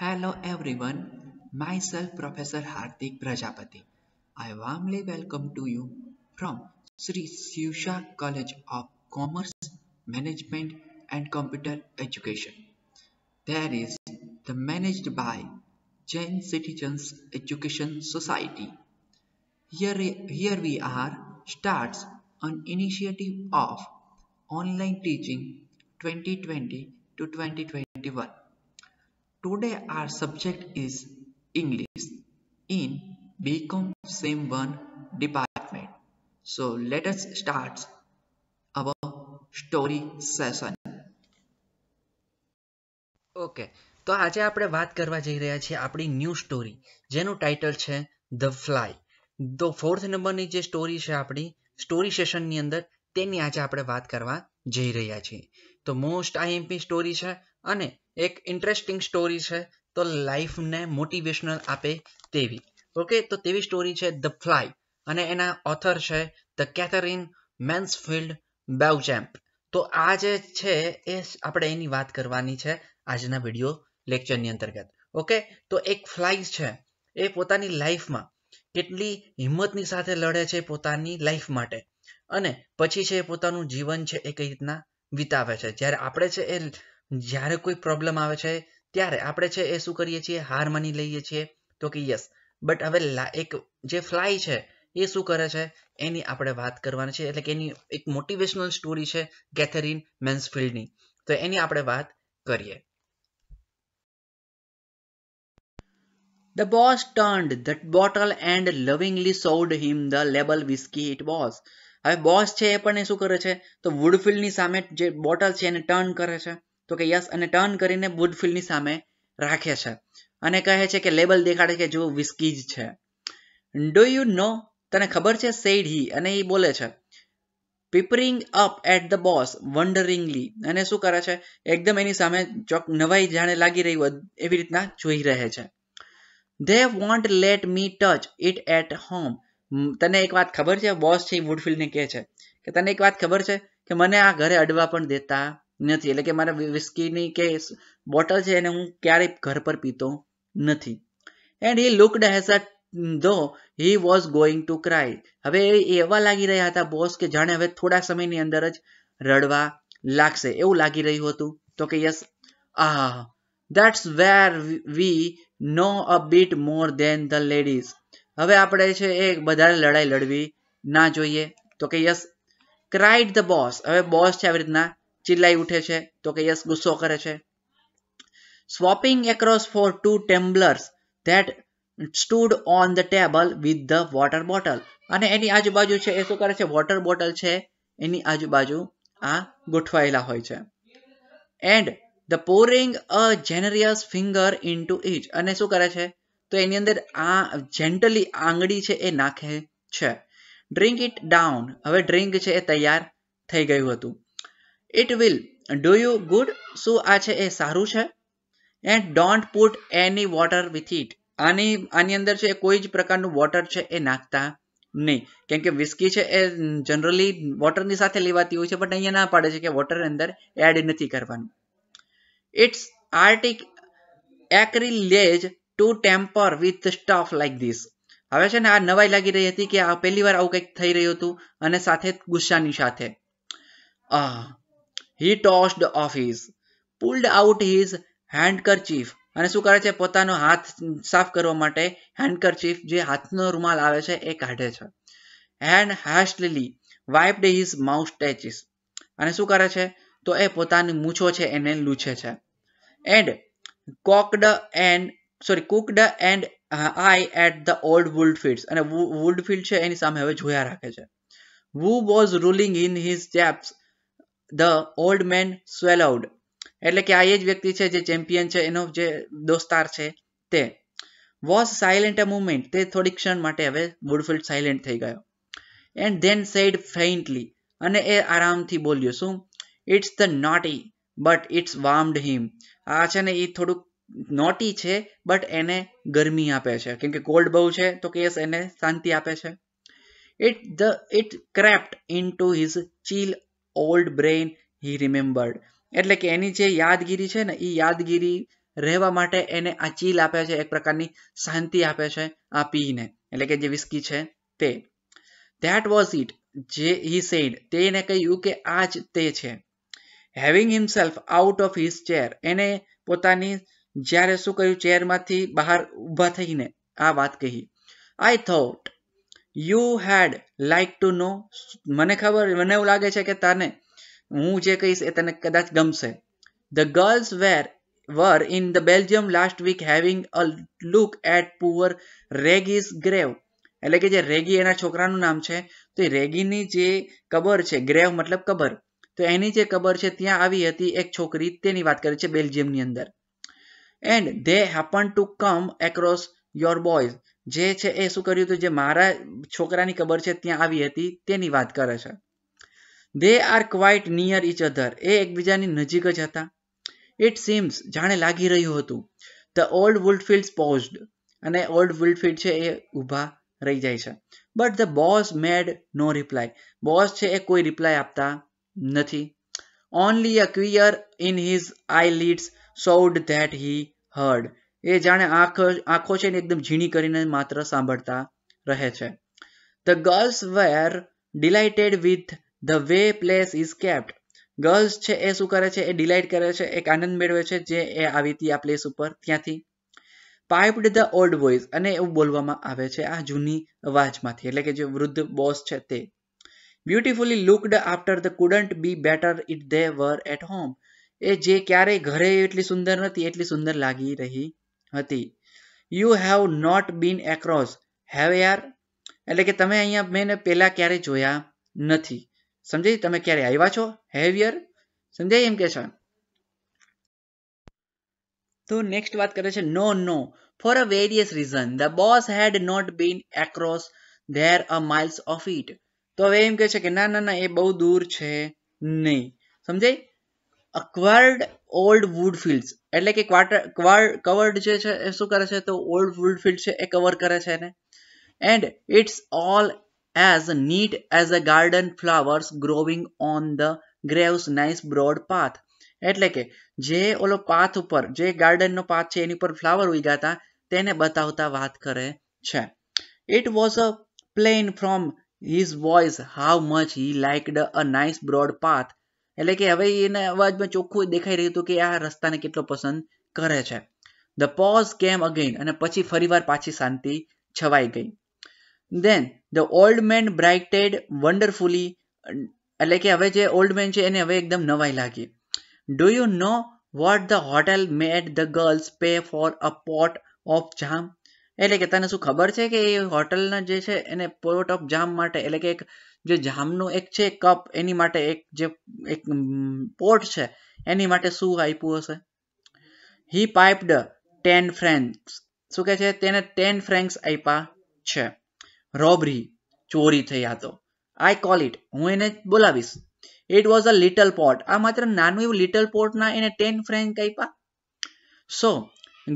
Hello everyone, myself Professor Hardik Prajapati. I warmly welcome to you from Sri Susha College of Commerce, Management and Computer Education. There is the managed by Jain Citizens Education Society. Here, here we are starts an initiative of online teaching 2020 to 2021 Today our subject is English in BCom SEM 1 department. So let us start our story session. Okay તો આજે આપણે વાત કરવા જઈ રહ્યા છીએ આપણી new story જેનું ટાઇટલ છે ધ ફ્લાય તો ફોર્થ નંબરની જે સ્ટોરી છે આપણી સ્ટોરી સેશનની અંદર તેની આજે આપણે વાત કરવા જઈ રહ્યા છીએ તો મોસ્ટ આઈએમપી સ્ટોરી છે અને એક ઇન્ટરેસ્ટિંગ સ્ટોરી છે તો લાઈફને મોટિવેશનલ આપે તેવી ઓકે તો તેવી સ્ટોરી છે ધ ફ્લાય અને એના ઓથર છે ધ કેથરીન મેન્સફિલ્ડ બેવચેમ્પ તો આ જે છે એ આપણે એની વાત કરવાની છે આજના વિડીયો લેક્ચરની અંતર્ગત ઓકે તો એક ફ્લાય છે એ પોતાની લાઈફમાં કેટલી હિંમતની સાથે લડે છે પોતાની લાઈફ માટે અને પછી છે પોતાનું જીવન છે એ કઈ રીતના વિતાવે છે જ્યારે આપણે છે એ જ્યારે કોઈ પ્રોબ્લેમ આવે છે ત્યારે આપણે છે એ શું કરીએ છીએ હાર માની લઈએ છીએ તો કે યસ બટ હવે એક જે ફ્લાય છે એ શું કરે છે એની આપણે વાત કરવાની છે એટલે કે એની એક મોટિવેશનલ સ્ટોરી છે ગેથેરિન મેન્સફિલ્ડની તો એની આપણે વાત કરીએ The boss turned that bottle and lovingly showed him the label whiskey it was. હવે બોસ છે એ પણ એ શું કરે છે તો વુડફિલ્ડની સામે જે બોટલ છે એને ટર્ન કરે છે તો કે યસ અને ટર્ન કરીને બુડફિલ્ડની સામે રાખે છે અને કહે છે કે લેબલ દેખાડે કે જો વિસ્કીજ છે ડો યુ નો તને ખબર છે સેડ હી અને એ બોલે છે peering up at the boss wonderingly અને શું કરે છે એકદમ એની સામે ચોક નવાઈ જાણે લાગી રહી હોય એવી રીતના જોઈ રહે છે they won't let me touch it at home તને એક વાત ખબર છે બોસ છે વુડફિલ્ડ ને કહે છે કે તને એક વાત ખબર છે કે મને આ ઘરે અડવા પણ દેતા નથી એટલે કે મારા વિસ્કીની કે બોટલ છે એને હું ક્યારેય ઘર પર પીતો નથી and he looked as a though he was going to cry હવે એવા લાગી રહ્યા હતા બોસ કે જાણે હવે થોડા સમયની અંદર જ રડવા લાગશે એવું લાગી રહ્યું હતું તો કે yes ah that's where we know a bit more than the ladies હવે આપણે છે એ વધારે લડાઈ લડવી ના જોઈએ તો કે યસ ક્રાઇડ ધ બોસ હવે બોસ છે આવી રીતના ચિલ્લાઈ ઉઠે છે તો કે યસ ગુસ્સો કરે છે swapping across for two tumblers that stood on the table with the water bottle અને એની આજુબાજુ છે એ શું કરે છે વોટર બોટલ છે એની આજુબાજુ આ ગોઠવાયેલા હોય છે and the pouring a generous finger into each અને શું કરે છે તો એની અંદર આ જેન્ટલી આંગળી છે એ નાખે છે ડ્રિંક ઇટ ડાઉન હવે ડ્રિંક છે એ તૈયાર થઈ ગયું હતું it will do you good શું આ છે એ સારું છે and don't put any water with it આની આની અંદર છે કોઈ જ પ્રકારનું વોટર છે એ નાખતા નહીં કેમ કે વિસ્કી છે એ જનરલી વોટરની સાથે લેવાતી હોય છે બટ અહીંયા ના પાડે છે કે વોટર અંદર એડ નથી કરવાનું it's artic sacrilege to tamper with stuff like this હવે છે ને આ નવાઈ લાગી રહી હતી કે આ પહેલી વાર આવું કંઈક થઈ રહ્યું હતું અને સાથે ગુસ્સાની સાથે આ ah, He tossed the office, pulled out his handkerchief. અને શું કરે છે પોતાનો હાથ સાફ કરવા માટે હેન્ડકરચીફ જે હાથનો રૂમાલ આવે છે એ કાઢે છે hand hastily wiped his mouth taches અને શું કરે છે તો એ પોતાની મૂછો છે એને લૂછે છે and cocked and sorry cooked and eye at the old Woodifield અને વુલ્ડફિલ્ડ છે એની સામે હવે જોયા રાખે છે who was rolling in his chaps the old man swallowed એટલે કે આ એ જ વ્યક્તિ છે જે ચેમ્પિયન છે એનો જે દોસ્તાર છે તે વોઝ સાયલેન્ટ અ મુમેન્ટ તે થોડી ક્ષણ માટે હવે વુડફિલ્ડ સાયલેન્ટ થઈ ગયો એન્ડ ધેન સેડ ફેઇન્ટલી અને એ આરામથી બોલ્યો શું it's the nutty but it's warmed him આ છે ને એ થોડુંક નોટી છે બટ એને ગરમી આપે છે કેમ કે કોલ્ડ બહુ છે તો કેસ એને શાંતિ આપે છે it the it crept into his chill old brain he remembered એટલે કે એની જે યાદગીરી છે ને એ યાદગીરી રહેવા માટે એને આ ચીલ આપે છે એક પ્રકારની શાંતિ આપે છે આ પીને એટલે કે જે વિસ્કી છે તે ધેટ વોઝ ઇટ જે હી સેડ તેને કહ્યું કે આ જ તે છે heaving himself out of his chair એને પોતાની જ્યારે શું કહ્યું ચેરમાંથી બહાર ઊભા થઈને આ વાત કહી I thought you had like to know મને ખબર મને એવું લાગે છે કે તને હું જે કહીશ એ તને કદાચ ગમશે the girls where were in the Belgium last week having a look at poor Reggie's grave એટલે કે જે રેગી એના છોકરાનું નામ છે તો એ રેગીની જે કબર છે ગ્રેવ મતલબ કબર તો એની જે કબર છે ત્યાં આવી હતી એક છોકરી તેની વાત કરે છે બેલ્જિયમની અંદર and they happen to come across your boy જે છે એ શું કર્યું હતું જે મારા છોકરાની કબર છે ત્યાં આવી હતી તેની વાત કરે છે they are quite near each other એ એકબીજાની નજીક જ હતા ઇટ સીમ્સ જાણે લાગી રહ્યું હતું ધ ઓલ્ડ વુલ્ડફિલ્ડ પોઝડ અને ઓલ્ડ વુલ્ડફિલ્ડ છે એ ઊભા રહી જાય છે but the boss made no reply boss છે એ કોઈ રિપ્લાય આપતા નથી only a quiver in his eyelids showed that he heard એ જાણે આંખ આંખો છે ને એકદમ ઝીણી કરીને માત્ર સાંભળતા રહે છે the girls were delighted with the way place is kept girls છે એ શું કરે છે એ ડિલાઇટ કરે છે એક આનંદ મેળવે છે જે એ આવી હતી આ પ્લેસ ઉપર ત્યાંથી પાઇપ્ડ ધ ઓલ્ડ વોઇસ અને એવું બોલવામાં આવે છે આ જૂની અવાજમાંથી એટલે કે જે વૃદ્ધ બોસ છે તે beautifully looked after the couldn't be better it they were at home એ જે ક્યારેય ઘરે એટલી સુંદર નથી એટલી સુંદર લાગી રહી હતી you have not been across have you એટલે કે તમે અહીંયા મેને પેલા ક્યારે જોયા નથી સમજી તમે ક્યારે આવ્યા છો હેવયર સમજાઈ એમ કે છે તો નેક્સ્ટ વાત કરે છે no no for a various reason the boss had not been across there a miles of it તો વે એમ કહે છે કે ના ના ના એ બહુ દૂર છે નહીં સમજે અક્વાર્ડ ઓલ્ડ વુડ ફિલ્ડ્સ એટલે કે ક્વાર્ટર કવર્ડ જે છે એ શું કરે છે તો ઓલ્ડ વુડ ફિલ્ડ છે એ કવર કરે છે એને and it's all as neat as a garden flowers growing on the graves nice broad path એટલે કે જે ઓલો પાથ ઉપર જે ગાર્ડનનો પાથ છે એની ઉપર ફ્લાવર ઉગ્યા હતા તેને બતાવતા વાત કરે છે it was a plain from his voice how much he liked a nice broad path એટલે કે હવે એને અવાજમાં ચોખ્ખું દેખાઈ રહ્યું હતું કે આ રસ્તાને કેટલો પસંદ કરે છે ધ પોઝ કેમ અગેન અને પછી ફરીવાર પાછી શાંતિ છવાઈ ગઈ then the old man brightened wonderfully એટલે કે હવે જે ઓલ્ડ મેન છે એને હવે એકદમ નવાઈ લાગી do you know what the hotel made the girls pay for a pot of jam એટલે કે તને શું ખબર છે કે એ હોટલના જે છે એને પોટ ઓફ જામ માટે એટલે કે એક જે જામનો એક છે કપ એની માટે એક જે એક પોટ છે એની માટે શું આપ્યું હશે હી પાઇપ્ડ ટેન ફ્રેન્ક્સ શું કહે છે તેને ટેન ફ્રેન્ક્સ આપ્યા છે રોબરી ચોરી થઈ આ તો આઈ કોલ ઇટ હું એને બોલાવીશ it was a little port આ માત્ર નાનું એવું લિટલ પોટના એને ટેન ફ્રેન્ક આપ્યા સો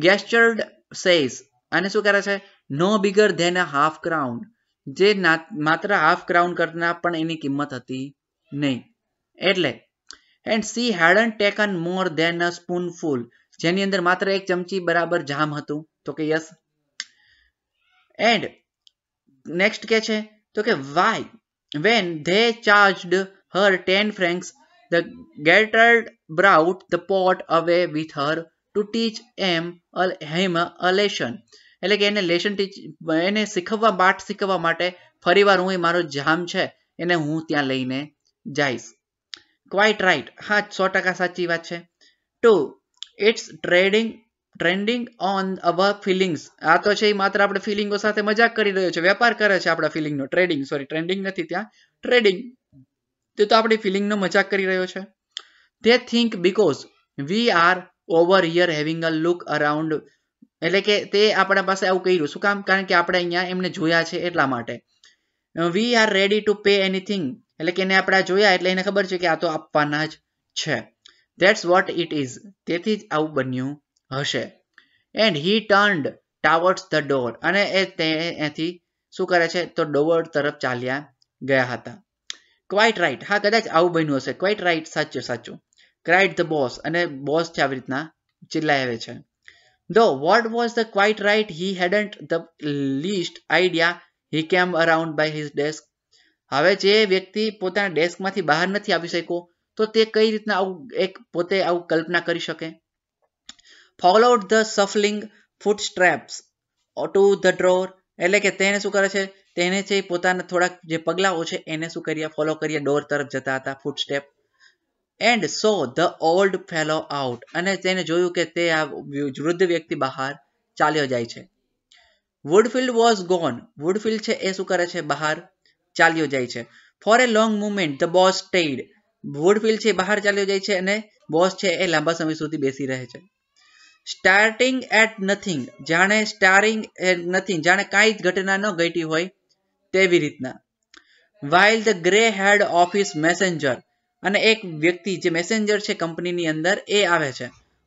ગેસ્ચર્ડ સેઝ અને શું કરે છે no bigger than a half crown જે માત્ર હાફ ક્રાઉન કરતા પણ એની કિંમત હતી નહીં એટલે and she hadn't taken more than a spoonful જેની અંદર માત્ર એક ચમચી બરાબર જામ હતું તો કે યસ એન્ડ નેક્સ્ટ કે છે તો કે why when they charged her ten francs the Gertrude brought the pot away with her to teach em them a lesson એટલે કે એને લેશન ટીચ એને શીખવવા પાઠ શીખવવા માટે ફરીવાર હું મારો જામ છે એને હું ત્યાં લઈને જઈશ ક્વાઇટ રાઈટ હા સો ટકા સાચી વાત છે too it's trading trending on our feelings આ તો છે એ માત્ર આપણે ફિલિંગો સાથે મજાક કરી રહ્યો છે વેપાર કરે છે આપણા ફિલિંગનો ટ્રેડિંગ સોરી ટ્રેન્ડિંગ નથી ત્યાં ટ્રેડિંગ તે તો આપણી ફિલિંગનો મજાક કરી રહ્યો છે તે think because we are over here having a look around એટલે કે તે આપણા પાસે આવું કર્યું શું કામ કારણ કે આપણે અહીંયા એમને જોયા છે એટલા માટે we are ready to pay anything એટલે કે એને આપણે જોયા એટલે એને ખબર છે કે આ તો આપવાના જ છે ધેટ્સ વોટ ઇટ ઇઝ તેથી જ આવું બન્યું હશે and he turned towards the door અને એ એથી શું કરે છે તો ડોવર તરફ ચાલ્યા ગયા હતા ક્વાઇટ રાઇટ હા કદાચ આવું બન્યું હશે ક્વાઇટ રાઇટ સાચું સાચું ક્રાઇટ ધ બોસ અને બોસ છે આવી રીતના આવે છે Though what was the quite right, he hadn't the least idea. He came around by his desk. હવે જે વ્યક્તિ પોતાના ડેસ્કમાંથી બહાર નથી આવી શક્યો તો તે કઈ રીતના આવું એક પોતે આવું કલ્પના કરી શકે followed the shuffling footsteps to the door એટલે કે તેને શું કરે છે તેને છે પોતાના થોડાક જે પગલાઓ છે એને શું કર્યા ફોલો કર્યા ડોર તરફ જતા હતા footstep and saw the old fellow out અને તેને જોયું કે તે આ વૃદ્ધ વ્યક્તિ બહાર ચાલ્યો જાય છે વુડફિલ્ડ વોઝ ગોન વુડફિલ્ડ છે એ શું કરે છે બહાર ચાલ્યો જાય છે for a long moment the boss stayed Woodfield છે બહાર ચાલ્યો જાય છે અને બોસ છે એ લાંબા સમય સુધી બેસી રહે છે સ્ટાર્ટિંગ એટ નથિંગ જાણે સ્ટારિંગ એટ નથિંગ જાણે કાંઈ જ ઘટના ન ઘટી હોય તેવી રીતના while the grey haired office messenger અને એક વ્યક્તિ જે મેસેન્જર છે કંપનીની અંદર એ આવે છે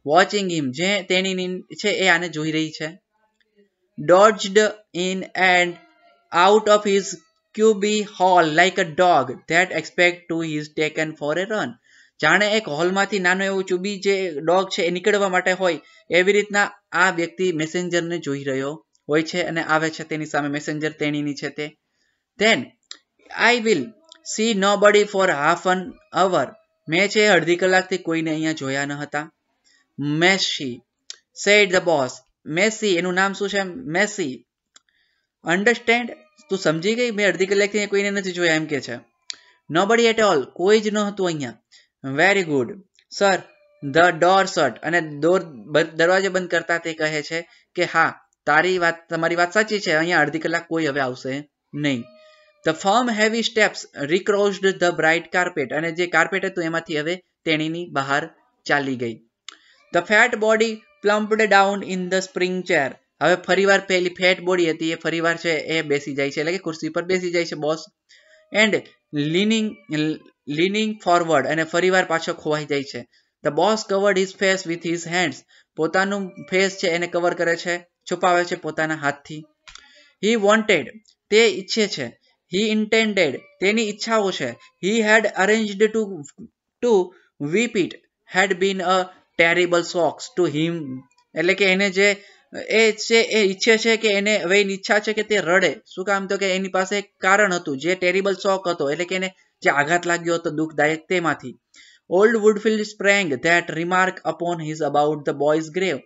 વોચિંગ હિમ જે તેની છે એ આને જોઈ રહી છે dodged in and out of his cubby hole like a dog that expect to his taken for a run જાણે એક હોલમાંથી નાનો એવો ચૂબી જે ડોગ છે એ નીકળવા માટે હોય એવી રીતના આ વ્યક્તિ મેસેન્જરને જોઈ રહ્યો હોય છે અને આવે છે તેની સામે મેસેન્જર તેણીની છે તે then I will see nobody for half અન અવર મેં છે અડધી કલાકથી કોઈને અહીંયા જોયા ન હતા Macey said the boss Macey એનું નામ શું છે મેસી અન્ડરસ્ટેન્ડ તું સમજી ગઈ મેં અડધી કલાકથી કોઈને નથી જોયા એમ કે છે નો બડી એટ ઓલ કોઈ જ ન હતું અહીંયા very good sir the door shut અને ડોર દરવાજો બંધ કરતા તે કહે છે કે હા તારી વાત તમારી વાત સાચી છે અહીંયા અડધી કલાક કોઈ હવે આવશે નહીં the firm heavy steps recrossed the bright carpet અને જે કાર્પેટ હતું એમાંથી હવે તેણીની બહાર ચાલી ગઈ the fat body plumped down in the spring chair હવે ફરીવાર પહેલી ફેટ બોડી હતી એ ફરીવાર છે એ બેસી જાય છે એટલે કે ખુરશી પર બેસી જાય છે boss and leaning leaning forward અને ફરીવાર પાછો ખોવાઈ જાય છે the boss covered his face with his hands પોતાનું ફેસ છે એને કવર કરે છે છુપાવે છે પોતાના હાથથી હી વોન્ટેડ તે ઈચ્છે છે હી ઇન્ટેન્ડેડ તેની ઈચ્છાઓ છે he had arranged to to weep it had been a terrible shock to him એટલે કે એને જે એ છે એ ઈચ્છે છે કે એને હવે એની ઈચ્છા છે કે તે રડે શું કામ તો કે એની પાસે એક કારણ હતું જે ટેરિબલ શોક હતો એટલે કે એને જે આઘાત લાગ્યો હતો દુઃખદાયક તેમાંથી old Woodfield sprang that remark upon his about the boy's grave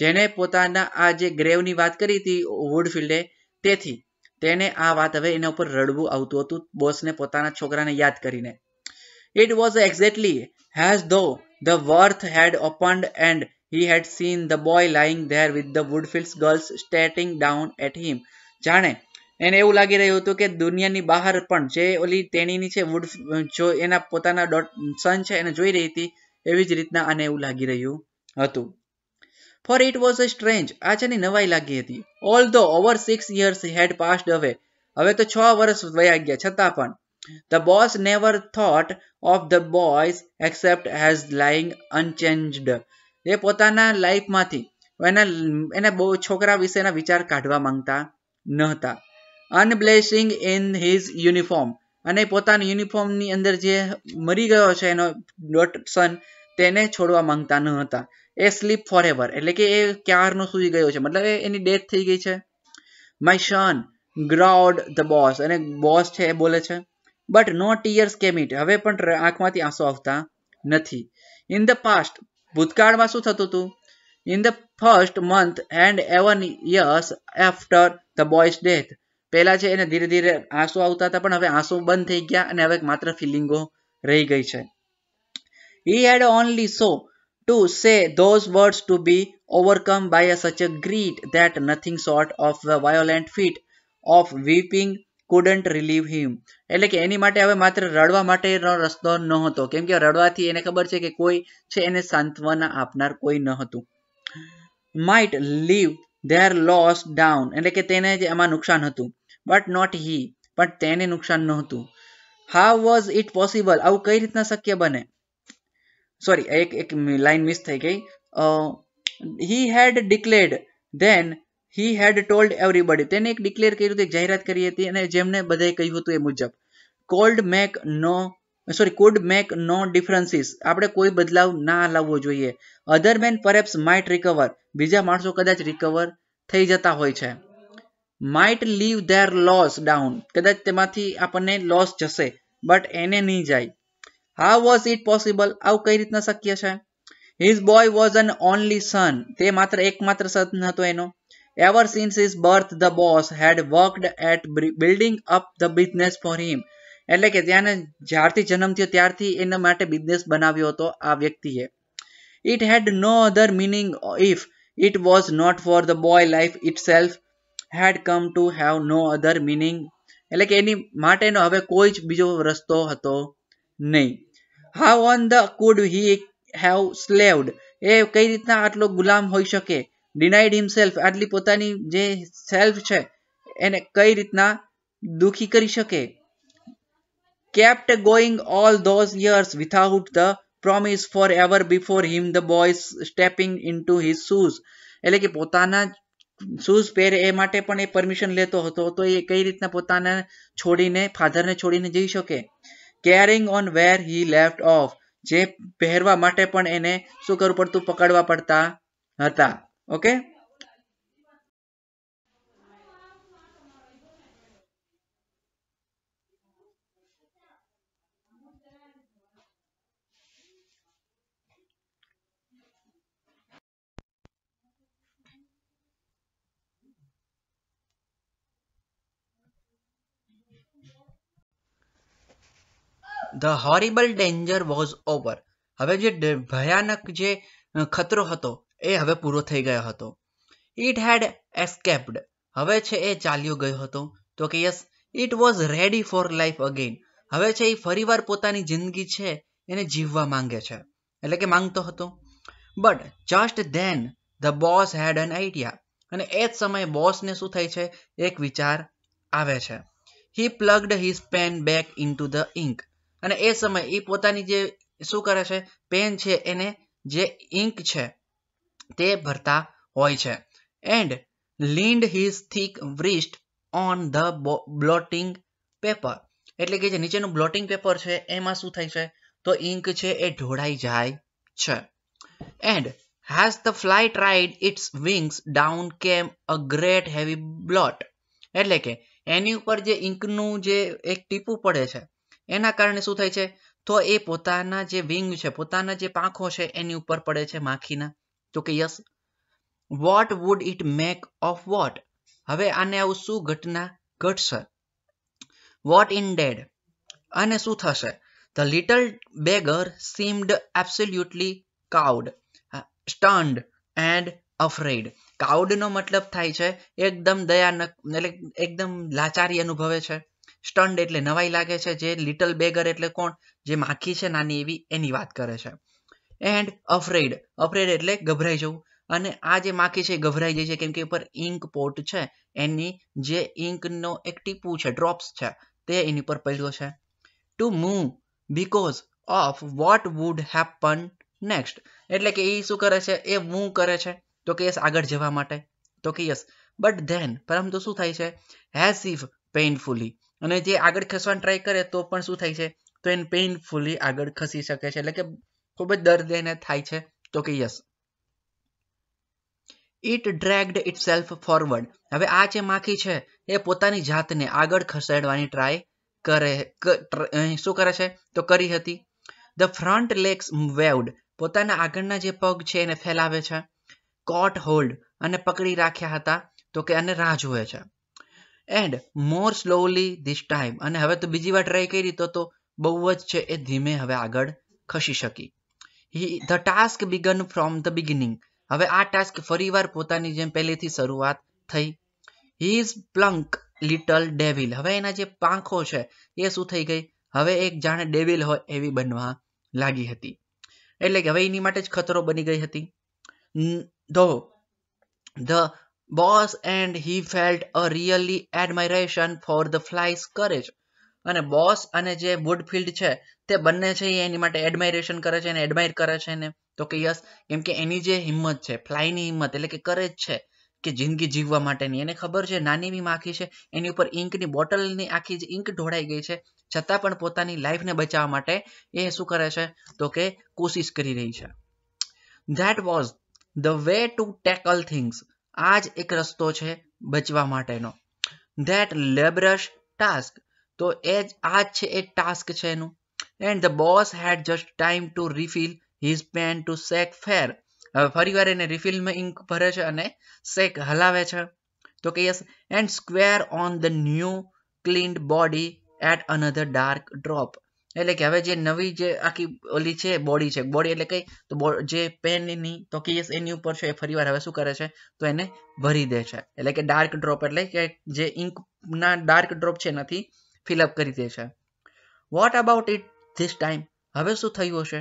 જેને પોતાના આ જે ગ્રેવની વાત કરી હતી વુડફિલ્ડે તેથી તેને આ વાત હવે એના ઉપર રડવું આવતું હતું બોસને પોતાના છોકરાને યાદ કરીને it was exactly as though the earth had opened and he had seen the boy lying there with the Woodfield girls staring down at him જાણે એને એવું લાગી રહ્યું હતું કે દુનિયાની બહાર પણ જે ઓલી તેણીની છે વુડ જો એના પોતાના સન છે એને જોઈ રહી હતી એવી જ રીતના આને એવું લાગી રહ્યું હતું For it was a strange આ છે ને નવાઈ લાગી હતી although over six years had passed away હવે તો છ વર્ષ વયા ગયા છતાં પણ the boss never thought of the boys except as lying unchanged એ પોતાના લાઈફમાંથી એના એના બહુ છોકરા વિશેના વિચાર કાઢવા માંગતા ન હતા અનબ્લેસિંગ ઇન હિઝ યુનિફોર્મ અને પોતાના યુનિફોર્મની અંદર જે મરી ગયો છે એનો ડોટ સન તેને છોડવા માંગતા ન હતા એ સ્લીપ ફોરએવર એટલે કે એ ક્યારનો સુઈ ગયો છે મતલબ એની ડેથ થઈ ગઈ છે my son groaned the boss અને બોસ છે એ બોલે છે but no tears came yet હવે પણ આંખમાંથી આંસુ આવતા નથી ઇન ધ પાસ્ટ ભૂતકાળમાં શું થતું હતું in the first month and even years after the boy's death પહેલા છે એને ધીરે ધીરે આંસુ આવતા હતા પણ હવે આંસુ બંધ થઈ ગયા અને હવે માત્ર ફિલિંગો રહી ગઈ છે he had only so to say those words to be overcome by a, such a greed that nothing sort of a violent fit of weeping couldn't relieve him એટલે કે એની માટે હવે માત્ર રડવા માટેનો રસ્તો નહોતો કેમ કે રડવાથી એને ખબર છે કે કોઈ છે એને સાંત્વના આપનાર કોઈ ન હતું might live their loss down એટલે કે તેને જ એમાં નુકસાન હતું બટ નોટ હી પણ તેને નુકસાન નહોતું હાઉ વોઝ ઇટ પોસિબલ આવું કઈ રીતના શક્ય બને સોરી એક એક લાઈન મિસ થઈ ગઈ he had declared then he had told everybody તેને એક ડિક્લેર કર્યું હતું જાહેરાત કરી હતી અને જેમને બધાએ કહ્યું હતું એ મુજબ could make no sorry could make no differences આપણે કોઈ બદલાવ ના લાવવો જોઈએ other men perhaps might recover બીજા માણસો કદાચ રિકવર થઈ જતા હોય છે might live their loss down કદાચ તેમાંથી આપણને લોસ જશે બટ એને નહીં જાય હાઉ વોઝ ઇટ પોસિબલ આવું કઈ રીતના શક્ય છે his boy was an only son તે માત્ર એકમાત્ર સન હતો એનો ever since his birth the boss had worked at building up the business for him એટલે કે ત્યાંને જ્યારથી જન્મ થયો ત્યારથી એના માટે બિઝનેસ બનાવ્યો હતો આ વ્યક્તિએ it had no other meaning if it was not for the boy life itself had come to have no other meaning એટલે કે એની માટેનો હવે કોઈ જ બીજો રસ્તો હતો નહીં how on the could he have slaved એ કઈ રીતના આટલો ગુલામ હોઈ શકે ડિનાઇડ હિમસેલ્ફ આટલી પોતાની જે સેલ્ફ છે એને કઈ રીતના દુખી કરી શકે kept going all those years without the promise for ever before him the boy stepping into his shoes એટલે કે પોતાના શૂઝ પહેરે એ માટે પણ એ પરમિશન લેતો હતો તો એ કઈ રીતના પોતાને છોડીને ફાધરને છોડીને જઈ શકે carrying on where he left off જે પહેરવા માટે પણ એને શું કરવું પડતું પકડવા પડતા હતા okay the horrible danger was over હવે જે ભયાનક જે ખતરો હતો એ હવે પૂરો થઈ ગયો હતો ઇટ હેડ એસ્કેપ્ડ હવે છે એ ચાલ્યો ગયો હતો તો કે yes it was ready for life again હવે છે એ ફરીવાર પોતાની જિંદગી છે એને જીવવા માંગે છે એટલે કે માંગતો હતો but just then the boss had an idea અને એ જ સમયે બોસને શું થાય છે એક વિચાર આવે છે he plugged his pen back in the ink અને એ સમય એ પોતાની જે શું કરે છે પેન છે એને જે ઇંક છે તે ભરતા હોય છે and leaned his thick wrist on the blotting paper એટલે કે જે નીચેનું બ્લોટિંગ પેપર છે એમાં શું થાય છે તો ઇંક છે એ ઢોળાઈ જાય છે and as the flight ride its wings down came a great heavy blot એટલે કે એની ઉપર જે ઇંકનું જે એક ટીપું પડે છે એના કારણે શું થાય છે તો એ પોતાના જે વિંગ છે પોતાના જે પાંખો છે એની ઉપર પડે છે માખીના તો કે yes what would it make of what હવે આને આવું શું ઘટના ઘટશે વોટ ઇન ડેડ અને શું થશે the little beggar seemed absolutely cowed stunned and afraid કાઉડનો મતલબ થાય છે એકદમ દયાનક એટલે એકદમ લાચારી અનુભવે છે સ્ટન્ડ એટલે નવાઈ લાગે છે જે લિટલ બેગર એટલે કોણ જે માખી છે નાની એવી એની વાત કરે છે એન્ડ અફ્રેડ અફ્રેડ એટલે ગભરાઈ જવું અને આ જે માખી છે ગભરાઈ જાય છે કેમ કે ઉપર ઇંક પોટ છે એની જે ઇંકનો એક ટીપું છે ડ્રોપ્સ છે તે એની ઉપર પડ્યો છે to move because of what would happen next એટલે કે એ શું કરે છે એ મૂવ કરે છે તો કે યસ આગળ જવા માટે તો કે યસ બટ ધેન પરંતુ શું થાય છે હેઝ ઇફ પેઇનફુલી અને જે આગળ ખસવાનું ટ્રાય કરે તો પણ શું થાય છે તો એને પેઇનફુલી આગળ ખસી શકે છે એટલે કે ખૂબ જ દર્દ એને થાય છે તો કે yes it dragged itself forward હવે આ જે માખી છે એ પોતાની જાતને આગળ ખસેડવાની ટ્રાય કરે શું કરે છે તો કરી હતી ધ ફ્રન્ટ લેગ્સ વેવડ પોતાના આગળના જે પગ છે એને ફેલાવે છે કોટ હોલ્ડ અને પકડી રાખ્યા હતા તો કે આને રાહ જુએ છે and more slowly this time અને હવે તો બીજી વાર ટ્રાય કરી તો તો બહુ જ છે એ ધીમે હવે આગળ ખસી શકી he the task began from the beginning હવે આ ટાસ્ક ફરીવાર પોતાની જેમ પહેલેથી શરૂઆત થઈ he is plucky little devil હવે એના જે પાંખો છે એ શું થઈ ગઈ હવે એક જાણે ડેવિલ હોય એવી બનવા લાગી હતી એટલે કે હવે એની માટે જ ખતરો બની ગઈ હતી though the boss and he felt a really admiration for the fly's courage અને બોસ અને જે વુડફિલ્ડ છે તે બંને છે એની માટે એડમાયરેશન કરે છે અને એડમાયર કરે છે ને તો કે યસ કેમ કે એની જે હિંમત છે ફ્લાયની હિંમત એટલે કે કરેજ છે કે જિંદગી જીવવા માટેની એને ખબર છે નાની બી માખી છે એની ઉપર ઇંકની બોટલની આખી જ ઇંક ઢોળાઈ ગઈ છે છતાં પણ પોતાની લાઈફને બચાવવા માટે એ શું કરે છે તો કે કોશિશ કરી રહી છે that was the way to tackle things આ જ એક રસ્તો છે બચવા માટેનો ધેટ લેબરશ ટાસ્ક તો એ જ આ જ છે એ ટાસ્ક છે એનું and the boss had just time to refill his pen to shake fair હવે ફરીવાર એને રિફિલમાં ઇન્ક ભરે છે અને સેક હલાવે છે તો કે yes and square on the new cleaned body at another dark drop એટલે કે હવે જે નવી જે આખી ઓલી છે બોડી છે બોડી એટલે કઈ તો જે પેનની તો કેસ એની ઉપર છે એ ફરીવાર હવે શું કરે છે તો એને ભરી દે છે એટલે કે ડાર્ક ડ્રોપ એટલે કે જે ઇંકના ડાર્ક ડ્રોપ છે નથી ફિલઅપ કરી દે છે what about it this time હવે શું થયું હશે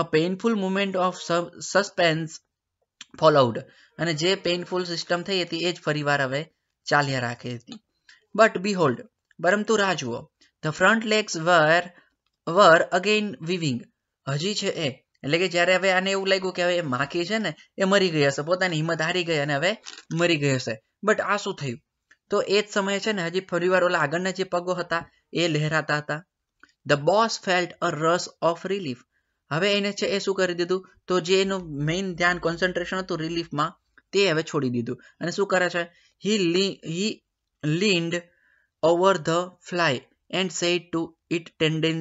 a painful moment of suspense followed અને જે પેઇનફુલ સિસ્ટમ થઈ હતી એ જ ફરીવાર હવે ચાલ્યા રાખી હતી બટ બી હોલ્ડ પરંતુ રાહ જુઓ the front legs were were again waving હજી છે એ એટલે કે જ્યારે હવે આને એવું લાગ્યું કે હવે એ માખી છે ને એ મરી ગઈ હશે પોતાની હિંમત હારી ગઈ અને હવે મરી ગઈ હશે બટ આ શું થયું તો એ જ સમયે છે ને હજી ફરી વાર ઓલા આગળના જે પગો હતા એ લહેરાતા હતા ધ બોસ ફેલ્ટ અ રસ ઓફ રિલીફ હવે એને છે એ શું કરી દીધું તો જે એનું મેઇન ધ્યાન કોન્સન્ટ્રેશન હતું રિલીફમાં તે હવે છોડી દીધું અને શું કરે છે he he leaned over the fly and said to it tender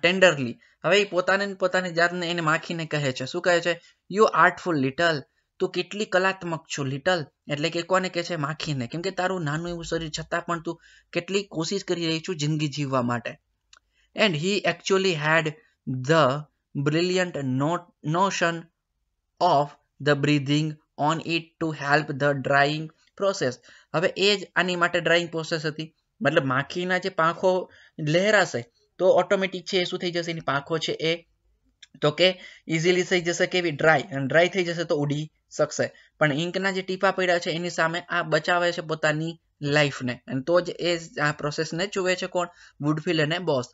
tenderly હવે એ પોતાને પોતાની જાતને એને માખીને કહે છે શું કહે છે યુ આર્ટફુલ લિટલ તું કેટલી કલાત્મક છો લિટલ એટલે કે કોને કહે છે માખીને કેમ કે તારું નાનું એવું શરીર છતાં પણ તું કેટલી કોશિશ કરી રહી છું જિંદગી જીવવા માટે and he actually had the brilliant notion of the breathing on it to help the drying process હવે એ જ આની માટે ડ્રાઈંગ પ્રોસેસ હતી મતલબ માખીના જે પાંખો લહેરાશે તો ઓટોમેટિક છે શું થઈ જશે એની પાંખો છે એ તો કે ઇઝીલી થઈ જશે કેવી ડ્રાય અને ડ્રાય થઈ જશે તો ઉડી શકશે પણ ઇંકના જે ટીપા પડ્યા છે એની સામે આ બચાવે છે પોતાની લાઈફને અને તો જ એ આ પ્રોસેસને ચૂવે છે કોણ વુડફિલ અને બોસ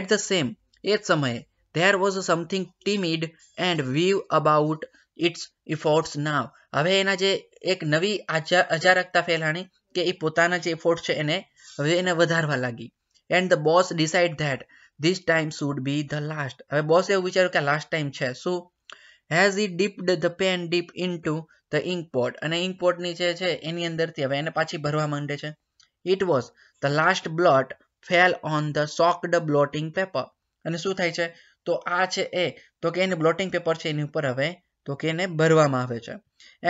એટ ધ સેમ એ જ સમયે there was something timid and weak about its efforts now હવે એના જે એક નવી અજારકતા ફેલાણી કે એ પોતાના જે ઇફોર્ટ છે એને હવે એને વધારવા લાગી and the boss decide that this time should be the last હવે બોસે એવું વિચાર્યું કે લાસ્ટ ટાઈમ છે શું as he dip the pen deep into the inkpot અને ઇન્કપોટની જે છે એની અંદરથી હવે એને પાછી ભરવા માંડે છે it was the last blot fell on the soaked blotting paper અને શું થાય છે તો આ છે એ તો કે એને બ્લોટિંગ પેપર છે એની ઉપર હવે તો કે એને ભરવામાં આવે છે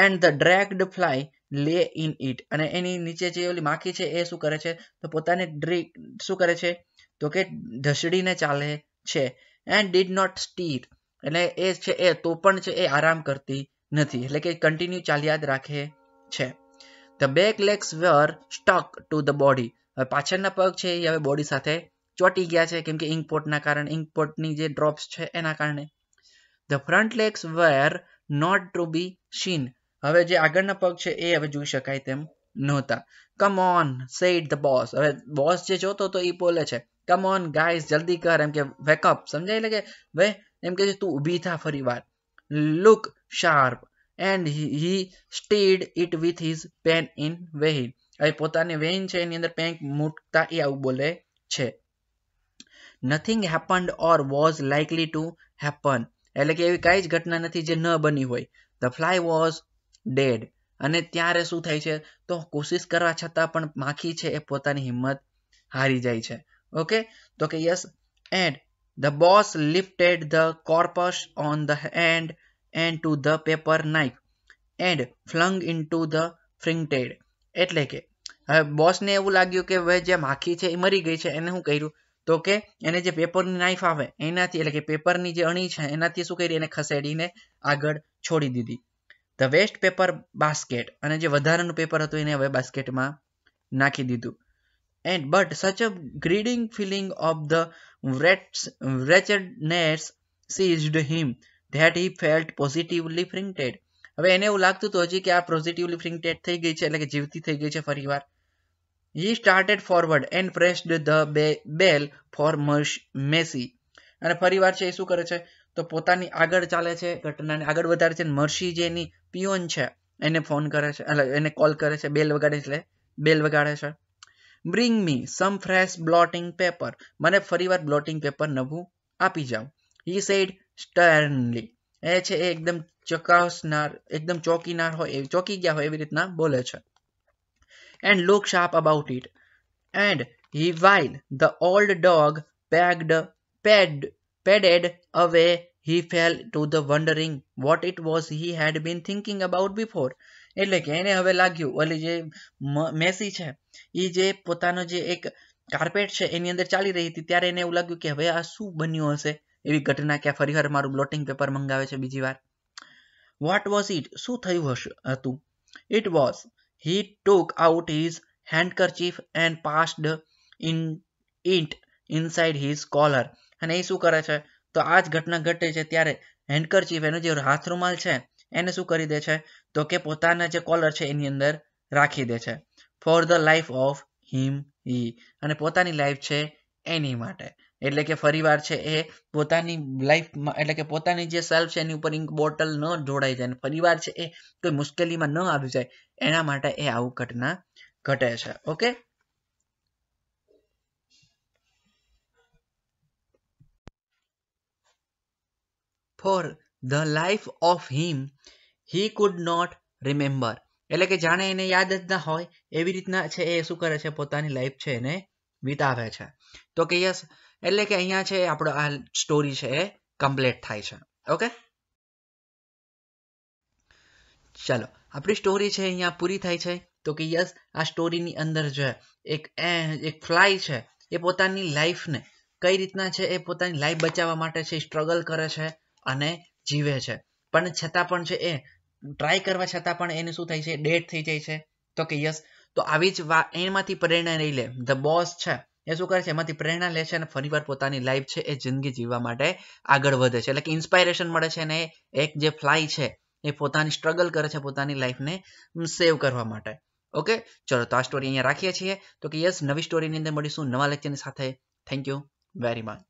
and the dragged fly lay in it અને એની નીચે જે ઓલી માખી છે એ શું કરે છે તો પોતાને ડ્રી શું કરે છે તો કે ઢસડીને ચાલે છે એન્ડ ડીડ નોટ સ્ટીર એટલે એ છે એ તો પણ છે એ આરામ કરતી નથી એટલે કે કન્ટિન્યુ ચાલ્યા જ રાખે છે the back legs were stuck to the body હવે પાછળના પગ છે એ હવે બોડી સાથે ચોટી ગયા છે કેમ કે ઇન્કપોર્ટના કારણે ઇન્કપોર્ટની જે ડ્રોપ્સ છે એના કારણે the front legs were not to be seen હવે જે આગળના પગ છે એ હવે જોઈ શકાય તેમ નહોતા come on said the boss હવે બોસ જે જોતો તો એ બોલે છે કમ ઓન ગાઈસ જલ્દી કર એમ કે વેકઅપ સમજાય એટલે વે એમ કે તું ઊભી થા ફરી વાર look sharp and he stayed it with his pen in vain હવે પોતાની વેઇન છે એની અંદર પેન મૂકતા એ આવું બોલે છે nothing happened or was likely to happen એટલે કે એવી કઈ જ ઘટના નથી જે ન બની હોય ધ ફ્લાય વોઝ ડેડ અને ત્યારે શું થાય છે તો કોશિશ કરવા છતાં પણ માખી છે એ પોતાની હિંમત હારી જાય છે ઓકે તો કે yes and the boss lifted the corpse on the end and to the paper knife and flung into the frightened એટલે કે હવે બોસને એવું લાગ્યું કે હવે જે માખી છે એ મરી ગઈ છે એને શું કર્યું તો કે એને જે પેપરની નાઇફ આવે એનાથી એટલે કે પેપરની જે અણી છે એનાથી શું કરી એને ખસેડીને આગળ છોડી દીધી ધ વેસ્ટ પેપર બાસ્કેટ અને જે વધારાનું પેપર હતું એને હવે બાસ્કેટમાં નાખી દીધું and but such a grinding feeling of the wretch wretchedness seized him that he felt positively frightened હવે એને એવું લાગતું હતું હજી કે આ પોઝિટિવલી ફ્રિન્ટેડ થઈ ગઈ છે એટલે કે જીવતી થઈ ગઈ છે ફરીવાર he started forward and pressed the bell for Macey અને ફરીવાર છે એ શું કરે છે તો પોતાની આગળ ચાલે છે ઘટનાને આગળ વધારે છે મર્સી જે એની પિયોન છે એને ફોન કરે છે એટલે એને કોલ કરે છે બેલ વગાડે એટલે બેલ વગાડે છે bring me some fresh blotting paper મને ફરીવાર બ્લોટિંગ પેપર નવું આપી જાઓ હી સેડ સ્ટર્નલી એ છે એ એકદમ ચકાસનાર એકદમ ચોકીનાર હોય ચોકી ગયા હોય એવી રીતના બોલે છે and look sharp about it and he while the old dog pegged pad padded away He fell to the wondering what it was he had been thinking about before. એટલે કે એને હવે લાગ્યું ઓલી જે મેસી છે એ જે પોતાનો જે એક કાર્પેટ છે એની અંદર ચાલી રહી હતી ત્યારે એને એવું લાગ્યું કે હવે આ શું બન્યું હશે એવી ઘટના કે ફરીવાર મારું બ્લોટિંગ પેપર મંગાવે છે બીજી વાર વોટ વોઝ ઇટ શું થયું હશે હતું it was he took out his handkerchief and passed in into inside his collar અને એ શું કરે છે તો આ જ ઘટના ઘટે છે ત્યારે હેન્ડકર ચીફ એનો જે હાથ રૂમાલ છે એને શું કરી દે છે તો કે પોતાના જે કોલર છે એની અંદર રાખી દે છે for the life of him he અને પોતાની લાઈફ છે એની માટે એટલે કે ફરીવાર છે એ પોતાની લાઈફમાં એટલે કે પોતાની જે સેલ્ફ છે એની ઉપર ઇંક બોટલ ન જોડાઈ જાય અને ફરીવાર છે એ કોઈ મુશ્કેલીમાં ન આવી જાય એના માટે એ આવું ઘટના ઘટે છે okay for the life of him he could not remember એટલે કે જાણે એને યાદ જ ના હોય એવી રીતના છે એ શું કરે છે પોતાની લાઈફ છે એને વિતાવે છે તો કે યસ એટલે કે અહીંયા છે આપણો આ સ્ટોરી છે એ કમ્પ્લીટ થાય છે ઓકે ચાલો આપણી સ્ટોરી છે અહીંયા પૂરી થાય છે તો કે યસ આ સ્ટોરીની અંદર જે એક એક ફ્લાય છે એ પોતાની લાઈફને કઈ રીતના છે એ પોતાની લાઈફ બચાવવા માટે છે સ્ટ્રગલ કરે છે અને જીવે છે પણ છતાં પણ છે એ ટ્રાય કરવા છતાં પણ એને શું થાય છે ડેટ થઈ જાય છે તો કે યસ તો આવી જ એમાંથી પ્રેરણા નહીં લે ધ બોસ છે એ શું કરે છે એમાંથી પ્રેરણા લે છે અને ફરીવાર પોતાની લાઈફ છે એ જિંદગી જીવવા માટે આગળ વધે છે એટલે કે ઇન્સ્પાયરેશન મળે છે અને એક જે ફ્લાય છે એ પોતાની સ્ટ્રગલ કરે છે પોતાની લાઈફને સેવ કરવા માટે ઓકે ચલો તો આ સ્ટોરી અહીંયા રાખીએ છીએ તો કે યસ નવી સ્ટોરીની અંદર મળીશું નવા લેક્ચરની સાથે થેન્ક યુ વેરી મચ